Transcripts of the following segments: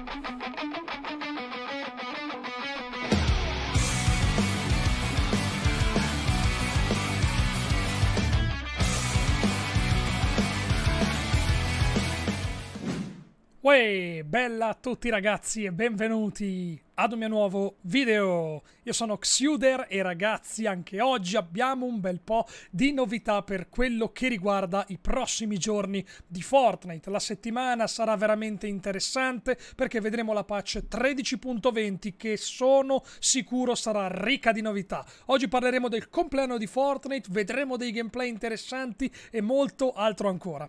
フフフフフ。Uè, bella a tutti ragazzi e benvenuti ad un mio nuovo video. Io sono Xuder e ragazzi anche oggi abbiamo un bel po' di novità per quello che riguarda i prossimi giorni di Fortnite. La settimana sarà veramente interessante perché vedremo la patch 13.20 che sono sicuro sarà ricca di novità. Oggi parleremo del compleanno di Fortnite, vedremo dei gameplay interessanti e molto altro ancora.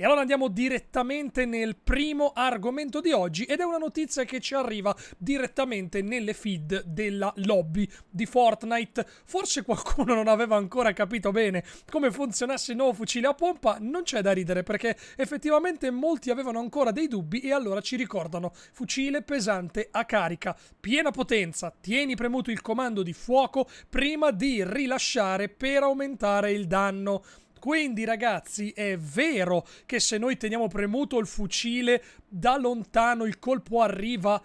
E allora andiamo direttamente nel primo argomento di oggi ed è una notizia che ci arriva direttamente nelle feed della lobby di Fortnite. Forse qualcuno non aveva ancora capito bene come funzionasse il nuovo fucile a pompa, non c'è da ridere perché effettivamente molti avevano ancora dei dubbi e allora ci ricordano fucile pesante a carica, piena potenza, tieni premuto il comando di fuoco prima di rilasciare per aumentare il danno. Quindi ragazzi è vero che se noi teniamo premuto il fucile da lontano il colpo arriva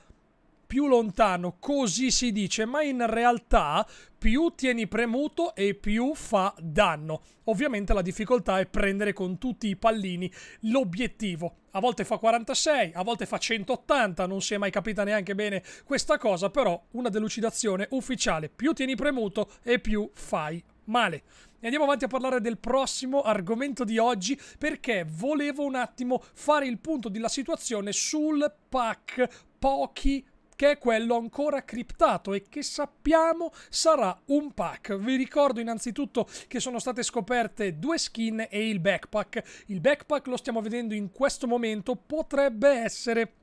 più lontano, così si dice, ma in realtà più tieni premuto e più fa danno. Ovviamente la difficoltà è prendere con tutti i pallini l'obiettivo. A volte fa 46, a volte fa 180, non si è mai capita neanche bene questa cosa, però una delucidazione ufficiale, più tieni premuto e più fai male. E andiamo avanti a parlare del prossimo argomento di oggi perché volevo un attimo fare il punto della situazione sul pack pochi che è quello ancora criptato e che sappiamo sarà un pack. Vi ricordo innanzitutto che sono state scoperte due skin e il backpack. Il backpack lo stiamo vedendo in questo momento, potrebbe essere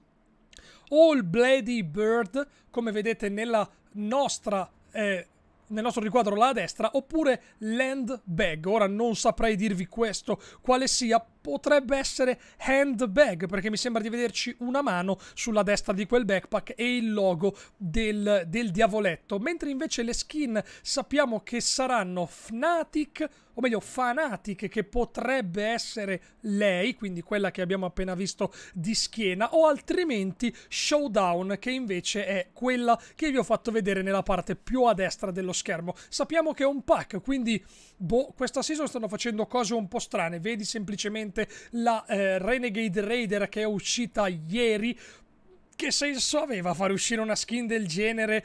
All Bloody Bird, come vedete nella nostra... Eh, nel nostro riquadro là a destra, oppure land bag. Ora non saprei dirvi questo quale sia, potrebbe essere handbag perché mi sembra di vederci una mano sulla destra di quel backpack e il logo del, del diavoletto mentre invece le skin sappiamo che saranno Fnatic o meglio Fanatic che potrebbe essere lei quindi quella che abbiamo appena visto di schiena o altrimenti Showdown che invece è quella che vi ho fatto vedere nella parte più a destra dello schermo sappiamo che è un pack quindi boh questa season stanno facendo cose un po' strane vedi semplicemente ovviamente la eh, Renegade Raider che è uscita ieri. Che senso aveva far uscire una skin del genere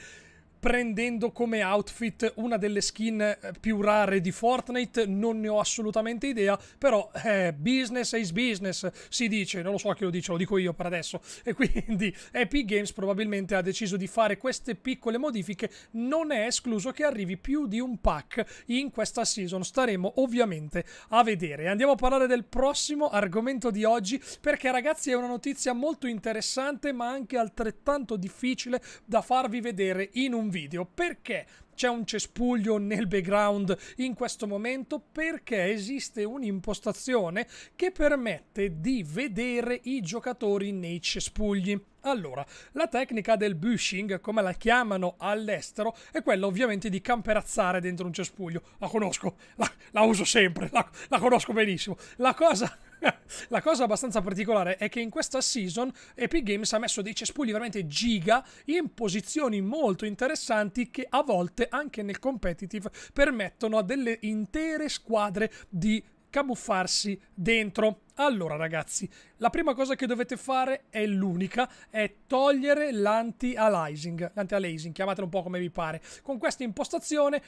prendendo come outfit una delle skin eh, più rare di Fortnite, non ne ho assolutamente idea, però eh, business is business, si dice, non lo so chi lo dice, lo dico io per adesso, e quindi Epic Games probabilmente ha deciso di fare queste piccole modifiche, non è escluso che arrivi più di un pack in questa season, staremo ovviamente a vedere. Andiamo a parlare del prossimo argomento di oggi, perché ragazzi è una notizia molto interessante ma anche altrettanto difficile da farvi vedere in un video video? Perché c'è un cespuglio nel background in questo momento? Perché esiste un'impostazione che permette di vedere i giocatori nei cespugli. Allora, la tecnica del bushing, come la chiamano all'estero, è quella ovviamente di camperazzare dentro un cespuglio. La conosco, la, la uso sempre, la, la conosco benissimo. La cosa la cosa abbastanza particolare è che in questa season Epic Games ha messo dei cespugli veramente giga in posizioni molto interessanti che a volte anche nel competitive permettono a delle intere squadre di camuffarsi dentro. Allora ragazzi, la prima cosa che dovete fare è l'unica, è togliere l'anti-aliasing, l'anti-aliasing, chiamatelo un po' come vi pare. Con questa impostazione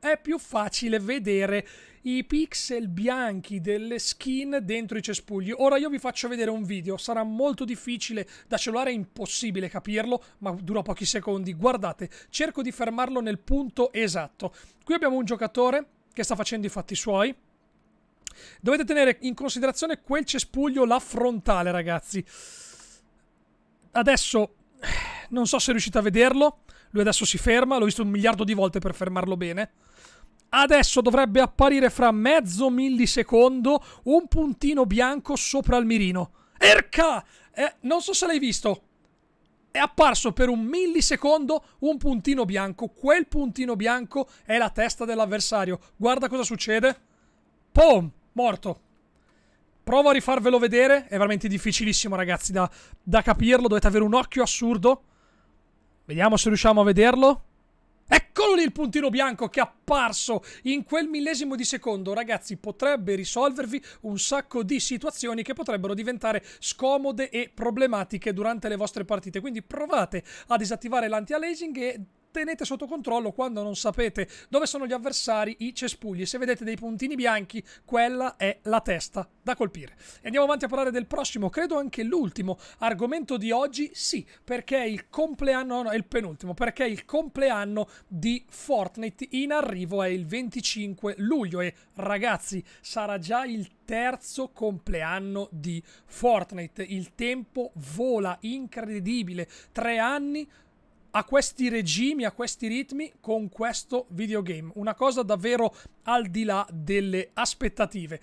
è più facile vedere i pixel bianchi delle skin dentro i cespugli. Ora io vi faccio vedere un video, sarà molto difficile, da cellulare è impossibile capirlo, ma dura pochi secondi. Guardate, cerco di fermarlo nel punto esatto. Qui abbiamo un giocatore che sta facendo i fatti suoi. Dovete tenere in considerazione quel cespuglio la frontale, ragazzi. Adesso non so se riuscite a vederlo. Lui adesso si ferma, l'ho visto un miliardo di volte per fermarlo bene. Adesso dovrebbe apparire fra mezzo millisecondo un puntino bianco sopra il mirino. Erca! Eh, non so se l'hai visto. È apparso per un millisecondo un puntino bianco. Quel puntino bianco è la testa dell'avversario. Guarda cosa succede. Pom! Morto. Provo a rifarvelo vedere. È veramente difficilissimo, ragazzi, da, da capirlo. Dovete avere un occhio assurdo. Vediamo se riusciamo a vederlo solo lì il puntino bianco che è apparso in quel millesimo di secondo, ragazzi, potrebbe risolvervi un sacco di situazioni che potrebbero diventare scomode e problematiche durante le vostre partite. Quindi provate a disattivare l'anti-aliasing e tenete sotto controllo quando non sapete dove sono gli avversari, i cespugli. Se vedete dei puntini bianchi, quella è la testa da colpire. E andiamo avanti a parlare del prossimo, credo anche l'ultimo argomento di oggi, sì, perché è il compleanno, no, è il penultimo, perché il compleanno di Fortnite in arrivo è il 25 luglio e ragazzi, sarà già il terzo compleanno di Fortnite. Il tempo vola, incredibile. Tre anni a questi regimi, a questi ritmi con questo videogame. Una cosa davvero al di là delle aspettative.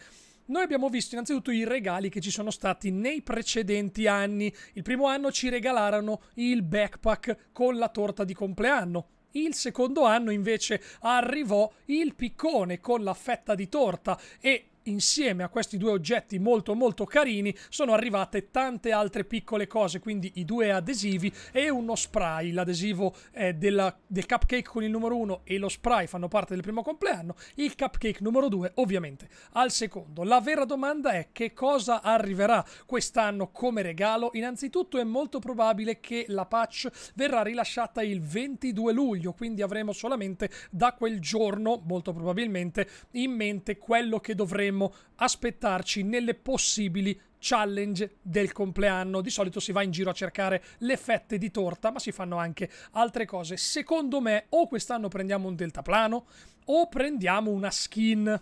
Noi abbiamo visto innanzitutto i regali che ci sono stati nei precedenti anni. Il primo anno ci regalarono il backpack con la torta di compleanno. Il secondo anno invece arrivò il piccone con la fetta di torta e insieme a questi due oggetti molto molto carini sono arrivate tante altre piccole cose, quindi i due adesivi e uno spray, l'adesivo eh, della, del cupcake con il numero 1 e lo spray fanno parte del primo compleanno, il cupcake numero 2 ovviamente al secondo. La vera domanda è che cosa arriverà quest'anno come regalo? Innanzitutto è molto probabile che la patch verrà rilasciata il 22 luglio, quindi avremo solamente da quel giorno molto probabilmente in mente quello che dovremo dovremmo aspettarci nelle possibili challenge del compleanno. Di solito si va in giro a cercare le fette di torta, ma si fanno anche altre cose. Secondo me, o quest'anno prendiamo un deltaplano o prendiamo una skin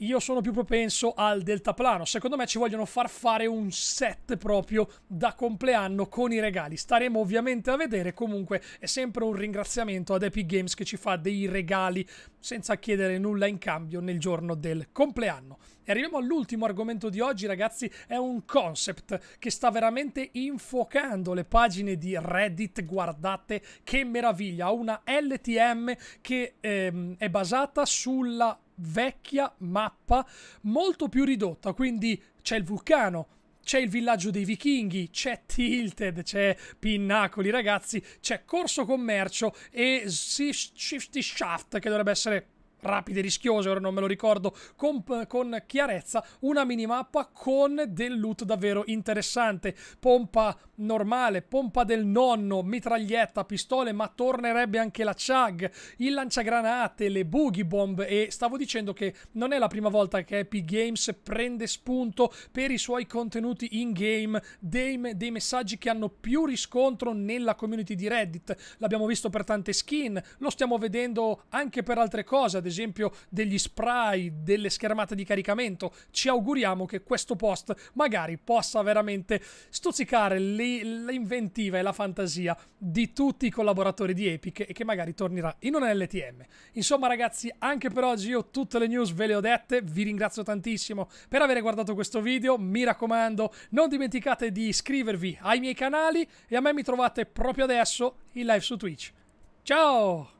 io sono più propenso al deltaplano. Secondo me ci vogliono far fare un set proprio da compleanno con i regali. Staremo ovviamente a vedere. Comunque è sempre un ringraziamento ad Epic Games che ci fa dei regali senza chiedere nulla in cambio nel giorno del compleanno. E arriviamo all'ultimo argomento di oggi, ragazzi. È un concept che sta veramente infuocando le pagine di Reddit. Guardate che meraviglia! Una LTM che ehm, è basata sulla vecchia mappa molto più ridotta, quindi c'è il vulcano, c'è il villaggio dei vichinghi, c'è Tilted, c'è Pinnacoli, ragazzi, c'è Corso Commercio e Shifty Shaft che dovrebbe essere rapide, rischiose, ora non me lo ricordo con, con, chiarezza, una minimappa con del loot davvero interessante. Pompa normale, pompa del nonno, mitraglietta, pistole, ma tornerebbe anche la chag, il lanciagranate, le boogie bomb e stavo dicendo che non è la prima volta che Epic Games prende spunto per i suoi contenuti in game dei, dei messaggi che hanno più riscontro nella community di Reddit. L'abbiamo visto per tante skin, lo stiamo vedendo anche per altre cose, ad esempio degli spray, delle schermate di caricamento. Ci auguriamo che questo post magari possa veramente stuzzicare l'inventiva e la fantasia di tutti i collaboratori di Epic e che magari tornerà in un LTM. Insomma ragazzi, anche per oggi io tutte le news ve le ho dette, vi ringrazio tantissimo per aver guardato questo video, mi raccomando non dimenticate di iscrivervi ai miei canali e a me mi trovate proprio adesso in live su Twitch. Ciao!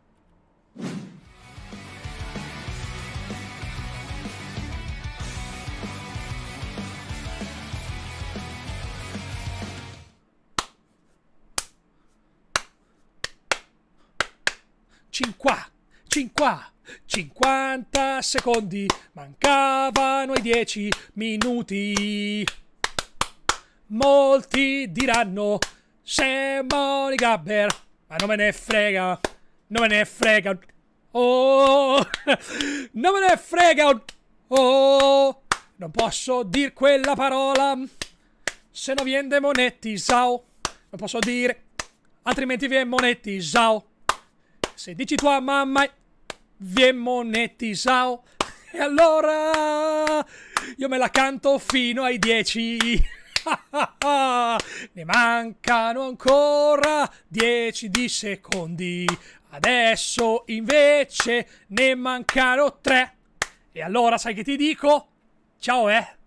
cinqua, cinqua. 50 secondi, mancavano i 10 minuti. Molti diranno Simone Gabber, ma non me ne frega, non me ne frega. Oh, non me ne frega. Oh, non posso dire quella parola. Se no viene demonetizzao. Non posso dire, altrimenti viene monetti, monetizzao. Se dici tua mamma, viene monetizzato. E allora io me la canto fino ai 10. ne mancano ancora 10 di secondi. Adesso invece ne mancano 3. E allora sai che ti dico? Ciao eh!